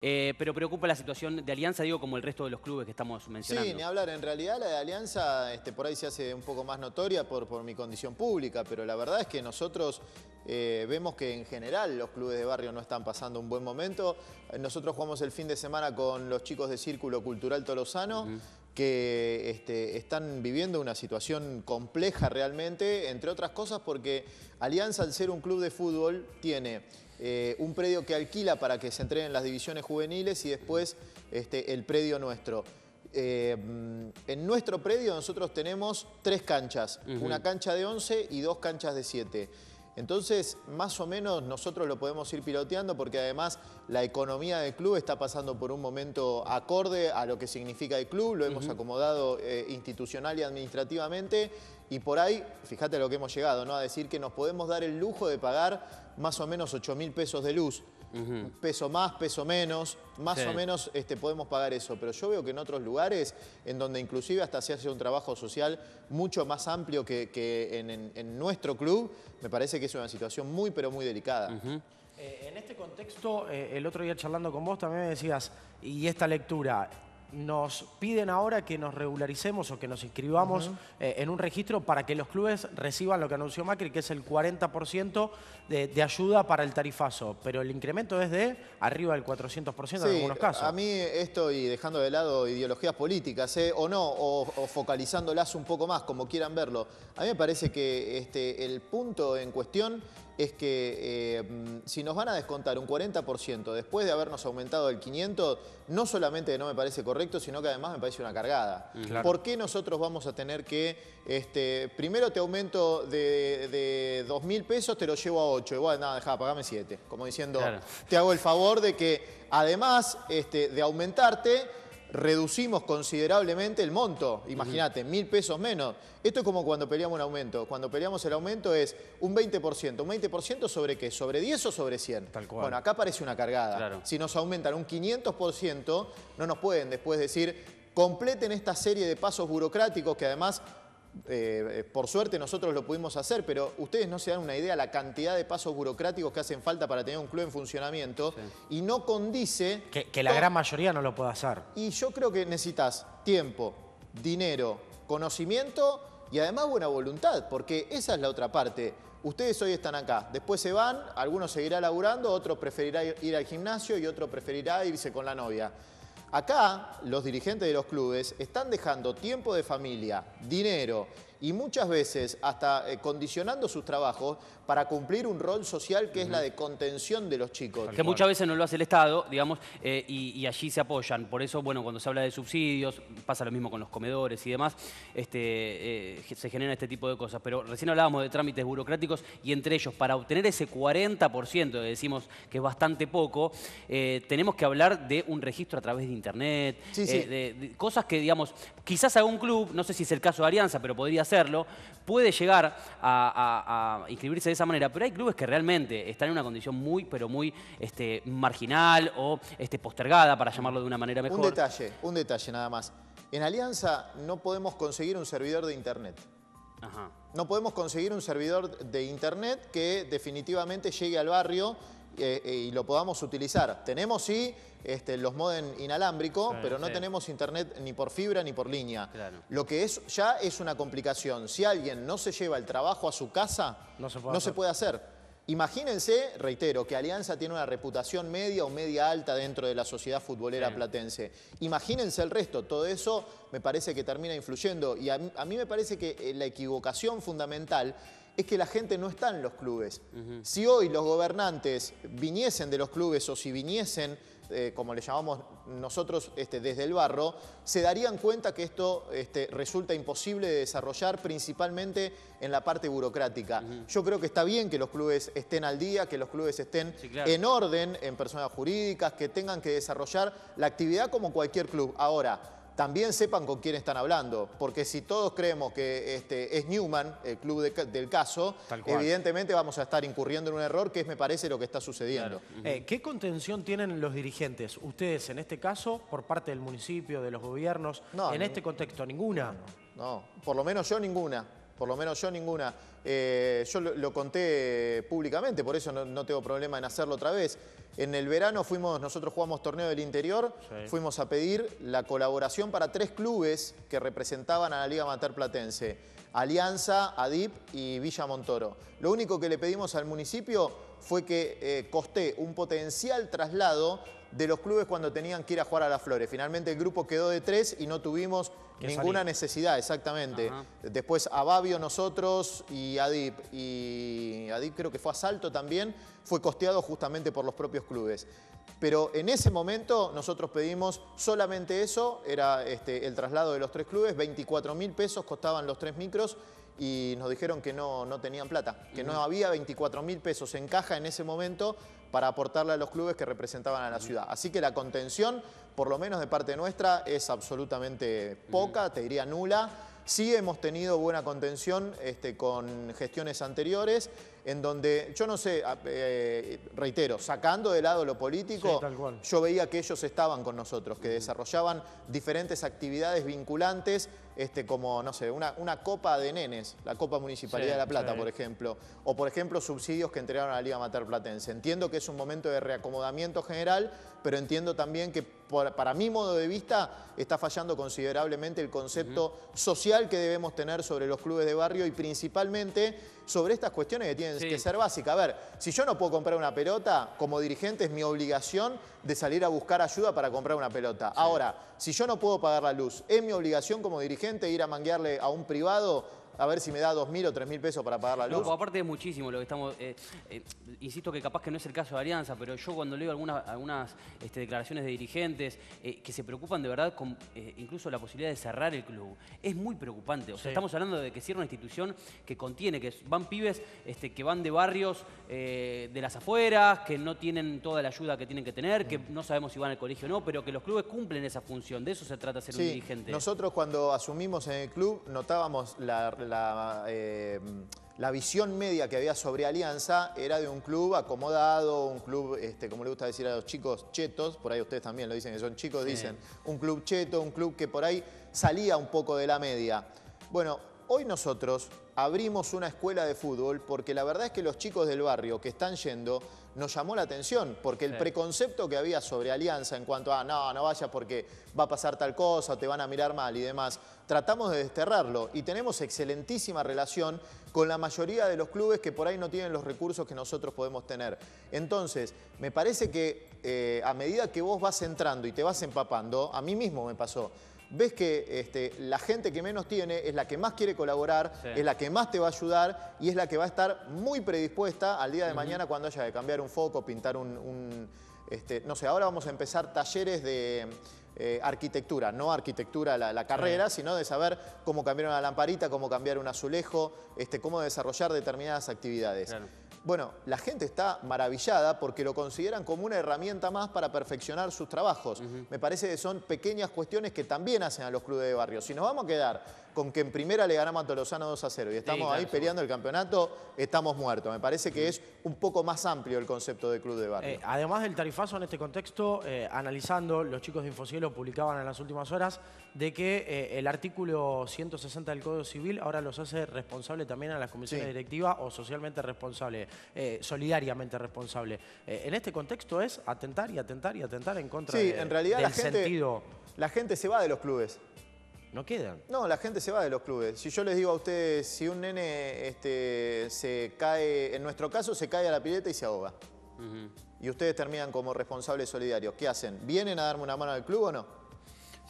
Eh, pero preocupa la situación de Alianza, digo, como el resto de los clubes que estamos mencionando. Sí, ni hablar. En realidad la de Alianza este, por ahí se hace un poco más notoria por, por mi condición pública, pero la verdad es que nosotros eh, vemos que en general los clubes de barrio no están pasando un buen momento. Nosotros jugamos el fin de semana con los chicos de Círculo Cultural Tolosano, que este, están viviendo una situación compleja realmente, entre otras cosas porque Alianza, al ser un club de fútbol, tiene eh, un predio que alquila para que se entrenen las divisiones juveniles y después este, el predio nuestro. Eh, en nuestro predio nosotros tenemos tres canchas, una cancha de 11 y dos canchas de 7. Entonces, más o menos nosotros lo podemos ir piloteando porque además la economía del club está pasando por un momento acorde a lo que significa el club, lo hemos acomodado eh, institucional y administrativamente y por ahí, fíjate a lo que hemos llegado, ¿no? A decir que nos podemos dar el lujo de pagar más o menos 8 mil pesos de luz. Peso más, peso menos, más o menos este, podemos pagar eso. Pero yo veo que en otros lugares, en donde inclusive hasta se hace un trabajo social mucho más amplio que, en, nuestro club, me parece que es una situación muy, pero muy delicada. Eh, en este contexto, eh, el otro día charlando con vos también me decías, y esta lectura, nos piden ahora que nos regularicemos o que nos inscribamos eh, en un registro para que los clubes reciban lo que anunció Macri, que es el 40% de, ayuda para el tarifazo, pero el incremento es de arriba del 400% en algunos casos. A mí esto, y dejando de lado ideologías políticas, eh, o no, o, focalizándolas un poco más, como quieran verlo, a mí me parece que este, el punto en cuestión es que eh, si nos van a descontar un 40% después de habernos aumentado el 500, no solamente no me parece correcto, sino que además me parece una cargada. Mm, ¿Por qué nosotros vamos a tener que, este, primero te aumento de, 2.000 pesos, te lo llevo a 8, igual nada, deja, pagame 7, como diciendo, te hago el favor de que además este, de aumentarte, reducimos considerablemente el monto. Imagínate, mil pesos menos. Esto es como cuando peleamos un aumento. Cuando peleamos el aumento es un 20%. ¿Un 20% sobre qué? ¿Sobre 10 o sobre 100? Bueno, acá parece una cargada. Si nos aumentan un 500%, no nos pueden después decir completen esta serie de pasos burocráticos que además eh, eh, por suerte nosotros lo pudimos hacer, pero ustedes no se dan una idea la cantidad de pasos burocráticos que hacen falta para tener un club en funcionamiento y no condice... Que, la gran mayoría no lo puede hacer. Y yo creo que necesitas tiempo, dinero, conocimiento y además buena voluntad, porque esa es la otra parte. Ustedes hoy están acá, después se van, algunos seguirá laburando, otro preferirá ir al gimnasio y otro preferirá irse con la novia. Acá los dirigentes de los clubes están dejando tiempo de familia, dinero y muchas veces hasta eh, condicionando sus trabajos para cumplir un rol social que es la de contención de los chicos. Que muchas veces no lo hace el Estado, digamos, eh, y, allí se apoyan. Por eso, bueno, cuando se habla de subsidios, pasa lo mismo con los comedores y demás, este, eh, se genera este tipo de cosas. Pero recién hablábamos de trámites burocráticos y entre ellos, para obtener ese 40%, decimos que es bastante poco, tenemos que hablar de un registro a través de Internet, De, cosas que, digamos, quizás algún club, no sé si es el caso de Alianza, pero podría hacerlo, puede llegar a, inscribirse de esa manera, pero hay clubes que realmente están en una condición muy, pero muy este, marginal o este, postergada, para llamarlo de una manera mejor. Un detalle, un detalle nada más. En Alianza no podemos conseguir un servidor de internet. No podemos conseguir un servidor de internet que definitivamente llegue al barrio eh, eh, y lo podamos utilizar. Tenemos sí este, los modem inalámbricos, pero no tenemos internet ni por fibra ni por línea. Lo que es ya es una complicación. Si alguien no se lleva el trabajo a su casa, no Se puede hacer. Imagínense, reitero, que Alianza tiene una reputación media o media alta dentro de la sociedad futbolera platense. Imagínense el resto, todo eso me parece que termina influyendo y a mí, me parece que eh, la equivocación fundamental es que la gente no está en los clubes. Si hoy los gobernantes viniesen de los clubes o si viniesen eh, como le llamamos nosotros este, desde el barro, se darían cuenta que esto este, resulta imposible de desarrollar principalmente en la parte burocrática. Yo creo que está bien que los clubes estén al día, que los clubes estén en orden en personas jurídicas, que tengan que desarrollar la actividad como cualquier club. Ahora, también sepan con quién están hablando, porque si todos creemos que este, es Newman, el club del caso, evidentemente vamos a estar incurriendo en un error que es, me parece, lo que está sucediendo. Eh, ¿Qué contención tienen los dirigentes? Ustedes, en este caso, por parte del municipio, de los gobiernos, no, en este contexto, ninguna. No, por lo menos yo ninguna por lo menos yo ninguna. Eh, yo lo, conté públicamente, por eso no, tengo problema en hacerlo otra vez. En el verano fuimos, nosotros jugamos torneo del interior, fuimos a pedir la colaboración para tres clubes que representaban a la Liga Amateur Platense. Alianza, Adip y Villa Montoro. Lo único que le pedimos al municipio fue que eh, coste un potencial traslado de los clubes cuando tenían que ir a jugar a las flores. Finalmente el grupo quedó de tres y no tuvimos ninguna necesidad, exactamente. Después a Babio nosotros y Adip. Y Adip creo que fue a Salto también, fue costeado justamente por los propios clubes. Pero en ese momento nosotros pedimos solamente eso, era este, el traslado de los tres clubes, 24 mil pesos costaban los tres micros y nos dijeron que no, no tenían plata, que no había 24 mil pesos en caja en ese momento para aportarle a los clubes que representaban a la ciudad. Así que la contención, por lo menos de parte nuestra, es absolutamente poca, te diría nula. Sí hemos tenido buena contención este, con gestiones anteriores, en donde, yo no sé, eh, reitero, sacando de lado lo político, yo veía que ellos estaban con nosotros, que desarrollaban diferentes actividades vinculantes este, como, no sé, una, una copa de nenes, la Copa Municipalidad de La Plata, por ejemplo, o por ejemplo subsidios que entregaron a la Liga Mater Platense. Entiendo que es un momento de reacomodamiento general, pero entiendo también que para mi modo de vista está fallando considerablemente el concepto social que debemos tener sobre los clubes de barrio y principalmente sobre estas cuestiones que tienen que ser básicas. A ver, si yo no puedo comprar una pelota, como dirigente es mi obligación de salir a buscar ayuda para comprar una pelota. Ahora, si yo no puedo pagar la luz, es mi obligación como dirigente ir a manguearle a un privado a ver si me da dos mil o tres mil pesos para pagar la luz. No, pues aparte es muchísimo lo que estamos... Eh, eh, insisto que capaz que no es el caso de Alianza, pero yo cuando leo algunas, algunas este, declaraciones de dirigentes eh, que se preocupan de verdad con incluso la posibilidad de cerrar el club, es muy preocupante. O sea, estamos hablando de que cierra una institución que contiene, que van pibes este, que van de barrios de las afueras, que no tienen toda la ayuda que tienen que tener, que no sabemos si van al colegio o no, pero que los clubes cumplen esa función. De eso se trata ser un dirigente. Nosotros cuando asumimos en el club notábamos la eh, la, visión media que había sobre Alianza era de un club acomodado, un club, este, como le gusta decir a los chicos, chetos, por ahí ustedes también lo dicen que son chicos, dicen, un club cheto, un club que por ahí salía un poco de la media. Bueno, hoy nosotros abrimos una escuela de fútbol porque la verdad es que los chicos del barrio que están yendo nos llamó la atención, porque el preconcepto que había sobre Alianza en cuanto a no, no vaya porque va a pasar tal cosa, te van a mirar mal y demás, tratamos de desterrarlo y tenemos excelentísima relación con la mayoría de los clubes que por ahí no tienen los recursos que nosotros podemos tener. Entonces, me parece que eh, a medida que vos vas entrando y te vas empapando, a mí mismo me pasó, ves que este, la gente que menos tiene es la que más quiere colaborar, es la que más te va a ayudar y es la que va a estar muy predispuesta al día de mañana cuando haya que cambiar un foco, pintar un... Este, no sé, ahora vamos a empezar talleres de... Eh, arquitectura, no arquitectura la, carrera, sino de saber cómo cambiar una lamparita, cómo cambiar un azulejo, este, cómo desarrollar determinadas actividades. Bueno, la gente está maravillada porque lo consideran como una herramienta más para perfeccionar sus trabajos. Me parece que son pequeñas cuestiones que también hacen a los clubes de barrio. Si nos vamos a quedar con que en primera le ganamos a Tolosano 2 a 0 y estamos ahí peleando el campeonato, estamos muertos. Me parece que es un poco más amplio el concepto de club de barrio. Eh, además del tarifazo en este contexto, eh, analizando, los chicos de Infocielo publicaban en las últimas horas de que eh, el artículo 160 del Código Civil ahora los hace responsable también a las comisiones directivas o socialmente responsables. Eh, solidariamente responsable. Eh, en este contexto es atentar y atentar y atentar en contra de, en realidad del la gente, La gente se va de los clubes. ¿No quedan? No, la gente se va de los clubes. Si yo les digo a ustedes, si un nene este, se cae, en nuestro caso se cae a la pileta y se ahoga. Y ustedes terminan como responsables solidarios. ¿Qué hacen? ¿Vienen a darme una mano al club o no?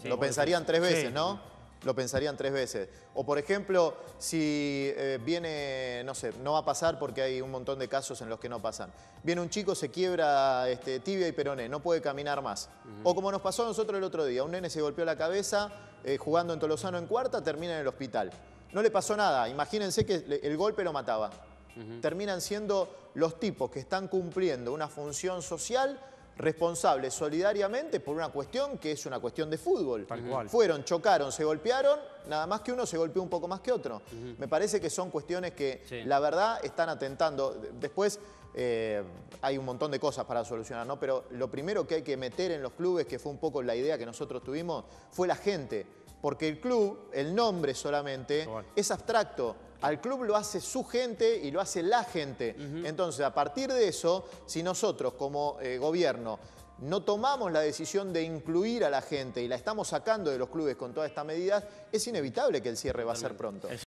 Lo pensarían tres veces, ¿no? lo pensarían tres veces. O por ejemplo, si eh, viene, no sé, no va a pasar porque hay un montón de casos en los que no pasan. Viene un chico, se quiebra este, tibia y peroné, no puede caminar más. O como nos pasó a nosotros el otro día, un nene se golpeó la cabeza eh, jugando en Tolosano en cuarta, termina en el hospital. No le pasó nada, imagínense que el golpe lo mataba. Terminan siendo los tipos que están cumpliendo una función social responsables solidariamente por una cuestión que es una cuestión de fútbol. Fueron, chocaron, se golpearon, nada más que uno se golpeó un poco más que otro. Me parece que son cuestiones que, la verdad, están atentando. Después eh, hay un montón de cosas para solucionar, ¿no? Pero lo primero que hay que meter en los clubes, que fue un poco la idea que nosotros tuvimos, fue la gente porque el club, el nombre solamente, es abstracto. Al club lo hace su gente y lo hace la gente. Entonces, a partir de eso, si nosotros como eh, gobierno no tomamos la decisión de incluir a la gente y la estamos sacando de los clubes con todas estas medidas, es inevitable que el cierre va a ser pronto.